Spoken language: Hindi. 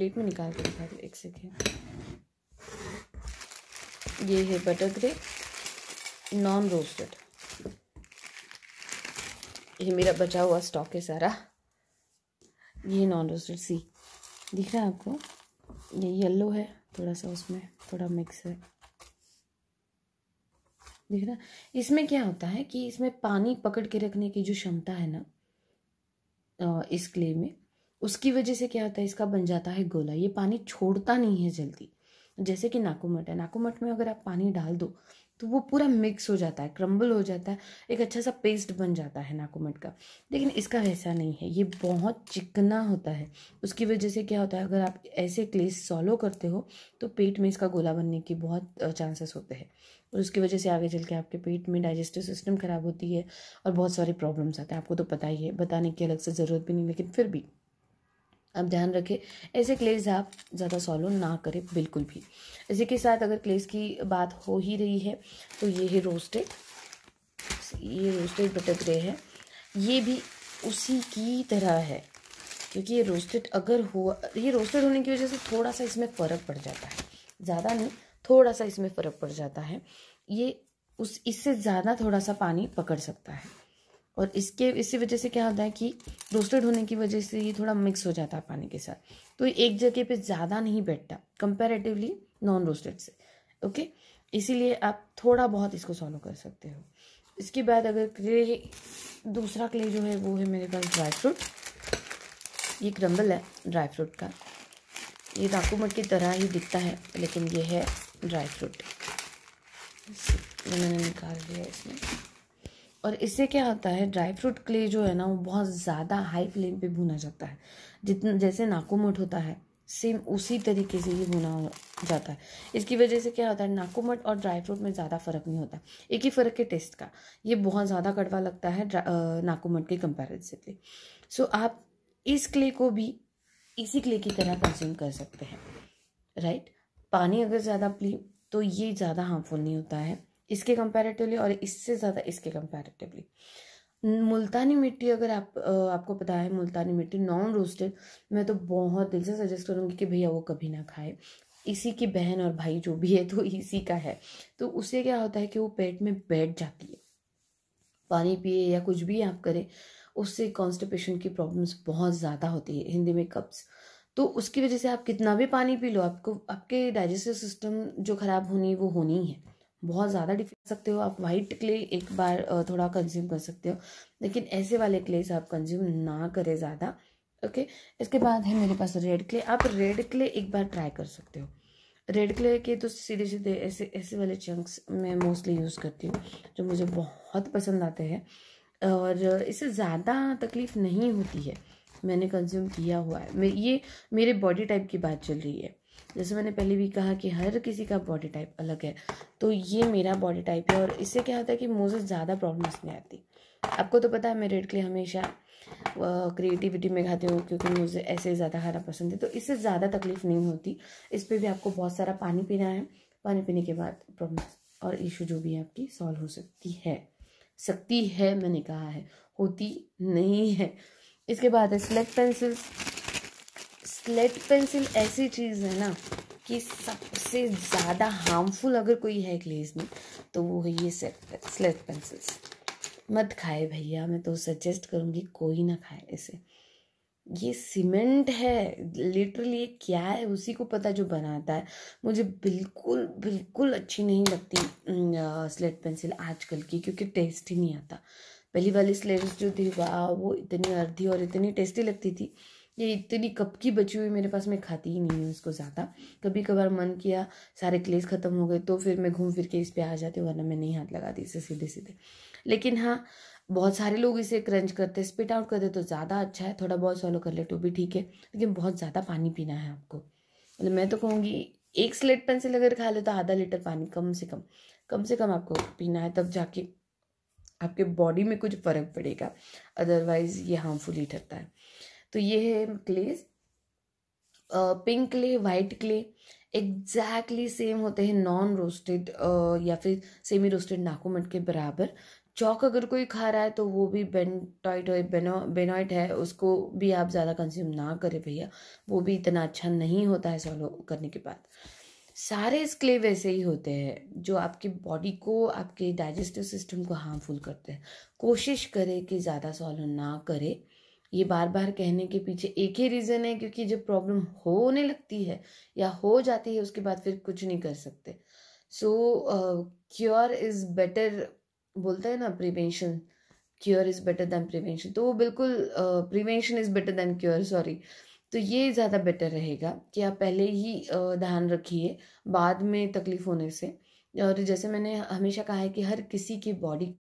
प्लेट में निकाल के दिखा एक सेकेंड ये है बटर ग्रे नॉन रोस्टेड ये मेरा बचा हुआ स्टॉक है सारा ये नॉन रोस्टेड सी दिख रहा है आपको ये येलो है थोड़ा सा उसमें थोड़ा मिक्स है दिख रहा इसमें क्या होता है कि इसमें पानी पकड़ के रखने की जो क्षमता है ना इस क्ले में उसकी वजह से क्या होता है इसका बन जाता है गोला ये पानी छोड़ता नहीं है जल्दी जैसे कि नाकुमट है नाकुमट में अगर आप पानी डाल दो तो वो पूरा मिक्स हो जाता है क्रम्बल हो जाता है एक अच्छा सा पेस्ट बन जाता है नाकुमट का लेकिन इसका वैसा नहीं है ये बहुत चिकना होता है उसकी वजह से क्या होता है अगर आप ऐसे क्लेस सॉलो करते हो तो पेट में इसका गोला बनने की बहुत चांसेस होते हैं और उसकी वजह से आगे चल के आपके पेट में डाइजेस्टिव सिस्टम ख़राब होती है और बहुत सारी प्रॉब्लम्स आते हैं आपको तो पता ही है बताने की अलग से ज़रूरत भी नहीं लेकिन फिर भी अब ध्यान रखें ऐसे क्लेज आप ज़्यादा सॉल्व ना करें बिल्कुल भी इसी के साथ अगर क्लेज की बात हो ही रही है तो ये है रोस्टेड ये रोस्टेड बटर ग्रे है ये भी उसी की तरह है क्योंकि ये रोस्टेड अगर हुआ ये रोस्टेड होने की वजह से थोड़ा सा इसमें फ़र्क पड़ जाता है ज़्यादा नहीं थोड़ा सा इसमें फ़र्क पड़ जाता है ये उस इससे ज़्यादा थोड़ा सा पानी पकड़ सकता है और इसके इसी वजह से क्या होता है कि रोस्टेड होने की वजह से ये थोड़ा मिक्स हो जाता है पानी के साथ तो एक जगह पे ज़्यादा नहीं बैठता कंपेरेटिवली नॉन रोस्टेड से ओके इसीलिए आप थोड़ा बहुत इसको सॉलो कर सकते हो इसके बाद अगर क्ले दूसरा क्ले जो है वो है मेरे पास ड्राई फ्रूट ये क्रम्बल है ड्राई फ्रूट का ये डाकूमट तो की तरह ही दिखता है लेकिन ये है ड्राई फ्रूट मैंने निकाल दिया इसमें और इससे क्या होता है ड्राई फ्रूट क्ले जो है ना वो बहुत ज़्यादा हाई फ्लेम पे भुना जाता है जितना जैसे नाकूमट होता है सेम उसी तरीके से ही भुना जाता है इसकी वजह से क्या होता है नाकोमट और ड्राई फ्रूट में ज़्यादा फ़र्क नहीं होता एक ही फ़र्क है टेस्ट का ये बहुत ज़्यादा कड़वा लगता है नाकोमट के कंपेरिजिवली सो आप इस क्ले को भी इसी क्ले की तरह कंज्यूम कर सकते हैं राइट पानी अगर ज़्यादा पी तो ये ज़्यादा हार्मफुल नहीं होता है इसके कंपैरेटिवली और इससे ज़्यादा इसके कंपैरेटिवली मुल्तानी मिट्टी अगर आप आपको पता है मुल्तानी मिट्टी नॉन रोस्टेड मैं तो बहुत दिल से सजेस्ट करूँगी कि भैया वो कभी ना खाए इसी की बहन और भाई जो भी है तो इसी का है तो उससे क्या होता है कि वो पेट में बैठ जाती है पानी पिए या कुछ भी आप करें उससे कॉन्स्टिपेशन की प्रॉब्लम्स बहुत ज़्यादा होती है हिंदी में कब्ज़ तो उसकी वजह से आप कितना भी पानी पी लो आपको आपके डाइजेस्टिव सिस्टम जो ख़राब होनी वो होनी है बहुत ज़्यादा डिफिक सकते हो आप वाइट क्ले एक बार थोड़ा कंज्यूम कर सकते हो लेकिन ऐसे वाले क्लेस आप कंज्यूम ना करें ज़्यादा ओके इसके बाद है मेरे पास रेड क्ले आप रेड क्ले एक बार ट्राई कर सकते हो रेड क्ले के तो सीधे सीधे ऐसे ऐसे वाले चंक्स मैं मोस्टली यूज़ करती हूँ जो मुझे बहुत पसंद आते हैं और इससे ज़्यादा तकलीफ़ नहीं होती है मैंने कंज्यूम किया हुआ है ये मेरे बॉडी टाइप की बात चल रही है जैसे मैंने पहले भी कहा कि हर किसी का बॉडी टाइप अलग है तो ये मेरा बॉडी टाइप है और इससे क्या होता है कि मुझे ज़्यादा प्रॉब्लम्स नहीं आती आपको तो पता है मैं रेड क्ले हमेशा क्रिएटिविटी में खाती हूँ क्योंकि मुझे ऐसे ज़्यादा खाना पसंद है तो इससे ज़्यादा तकलीफ नहीं होती इस पर भी आपको बहुत सारा पानी पीना है पानी पीने के बाद प्रॉब्लम और इशू जो भी है आपकी सॉल्व हो सकती है सकती है मैंने कहा है होती नहीं है इसके बाद है स्लेक्ट पेंसिल्स स्लेट पेंसिल ऐसी चीज़ है ना कि सबसे ज़्यादा हार्मफुल अगर कोई है क्लेज में तो वो है ये स्लेट पेंसिल्स मत खाए भैया मैं तो सजेस्ट करूँगी कोई ना खाए इसे ये सीमेंट है लिटरली क्या है उसी को पता जो बनाता है मुझे बिल्कुल बिल्कुल अच्छी नहीं लगती स्लेट पेंसिल आजकल की क्योंकि टेस्ट ही नहीं आता पहली वाली स्लेट्स जो थी वाह वो इतनी अर्धी और इतनी टेस्टी लगती थी ये इतनी कप की बची हुई मेरे पास मैं खाती ही नहीं हूँ इसको ज़्यादा कभी कभार मन किया सारे क्लेस ख़त्म हो गए तो फिर मैं घूम फिर के इस पर आ जाती हूँ वरना मैं नहीं हाथ लगाती इसे सीधे सीधे लेकिन हाँ बहुत सारे लोग इसे क्रंच करते स्पिट आउट करते तो ज़्यादा अच्छा है थोड़ा बहुत सॉलो कर ले तो भी ठीक है लेकिन बहुत ज़्यादा पानी पीना है आपको मतलब मैं तो कहूँगी एक स्लेट पेंसिल अगर खा ले तो आधा लीटर पानी कम से कम कम से कम आपको पीना है तब जाके आपके बॉडी में कुछ फ़र्क पड़ेगा अदरवाइज़ ये हार्मफुल ही ठहरता है तो ये है clays pink clay white clay exactly same होते हैं नॉन रोस्टेड या फिर सेमी रोस्टेड नाकोमेट के बराबर चौक अगर कोई खा रहा है तो वो भी बेनटॉइट और बेनो है उसको भी आप ज़्यादा कंज्यूम ना करें भैया वो भी इतना अच्छा नहीं होता है सॉलो करने के बाद सारे स्क्ले वैसे ही होते हैं जो आपकी बॉडी को आपके डाइजेस्टिव सिस्टम को हार्मफुल करते हैं कोशिश करें कि ज़्यादा सॉलो ना करें ये बार बार कहने के पीछे एक ही रीज़न है क्योंकि जब प्रॉब्लम होने लगती है या हो जाती है उसके बाद फिर कुछ नहीं कर सकते सो क्योर इज़ बेटर बोलते हैं ना prevention cure is better than prevention तो वो बिल्कुल prevention is better than cure sorry तो ये ज़्यादा बेटर रहेगा कि आप पहले ही uh, ध्यान रखिए बाद में तकलीफ़ होने से और जैसे मैंने हमेशा कहा है कि हर किसी की बॉडी